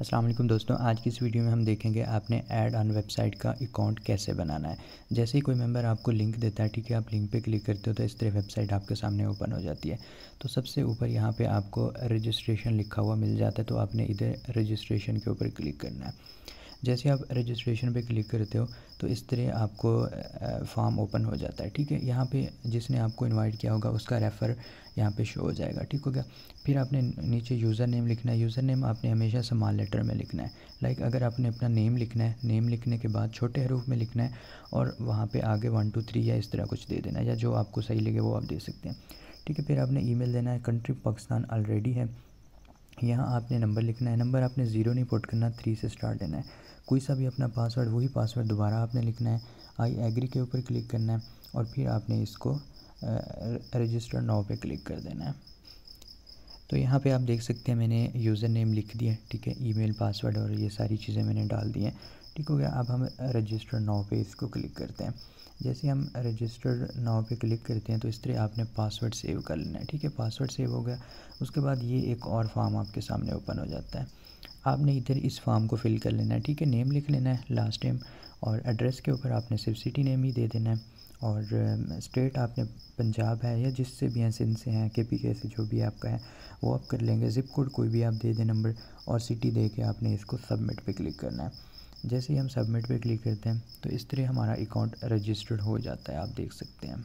असलम दोस्तों आज की इस वीडियो में हम देखेंगे आपने ऐड ऑन वेबसाइट का अकाउंट कैसे बनाना है जैसे ही कोई मेंबर आपको लिंक देता है ठीक है आप लिंक पे क्लिक करते हो तो इस तरह वेबसाइट आपके सामने ओपन हो जाती है तो सबसे ऊपर यहाँ पे आपको रजिस्ट्रेशन लिखा हुआ मिल जाता है तो आपने इधर रजिस्ट्रेशन के ऊपर क्लिक करना है जैसे आप रजिस्ट्रेशन पे क्लिक करते हो तो इस तरह आपको फॉर्म ओपन हो जाता है ठीक है यहाँ पे जिसने आपको इनवाइट किया होगा उसका रेफ़र यहाँ पे शो हो जाएगा ठीक हो गया फिर आपने नीचे यूज़र नेम लिखना है यूज़र नेम आपने हमेशा समाल लेटर में लिखना है लाइक अगर आपने अपना नेम लिखना है नेम लिखने के बाद छोटे हरूफ में लिखना है और वहाँ पर आगे वन टू थ्री या इस तरह कुछ दे देना है या जो आपको सही लगे वो आप दे सकते हैं ठीक है फिर आपने ई देना है कंट्री पाकिस्तान ऑलरेडी है यहाँ आपने नंबर लिखना है नंबर आपने ज़ीरो नहीं पुट करना थ्री से स्टार्ट देना है कोई सा भी अपना पासवर्ड वही पासवर्ड दोबारा आपने लिखना है आई एग्री के ऊपर क्लिक करना है और फिर आपने इसको रजिस्टर नाव पे क्लिक कर देना है तो यहाँ पे आप देख सकते हैं मैंने यूज़र नेम लिख दिया ठीक है ईमेल पासवर्ड और ये सारी चीज़ें मैंने डाल दी हैं ठीक हो गया अब हम रजिस्टर नाव पे इसको क्लिक करते हैं जैसे हम रजिस्टर नाव पे क्लिक करते हैं तो इस तरह आपने पासवर्ड सेव कर लेना है ठीक है पासवर्ड सेव हो गया उसके बाद ये एक और फॉर्म आपके सामने ओपन हो जाता है आपने इधर इस फॉर्म को फिल कर लेना है ठीक है नेम लिख लेना है लास्ट टाइम और एड्रेस के ऊपर आपने सिर्फ सिटी नेम ही दे देना है और स्टेट um, आपने पंजाब है या जिससे भी हैं सिंध से हैं के पी के से जो भी आपका है वो आप कर लेंगे ज़िप कोड कोई भी आप दे दें नंबर और सिटी दे के आपने इसको सबमिट पे क्लिक करना है जैसे ही हम सबमिट पे क्लिक करते हैं तो इस तरह हमारा अकाउंट रजिस्टर्ड हो जाता है आप देख सकते हैं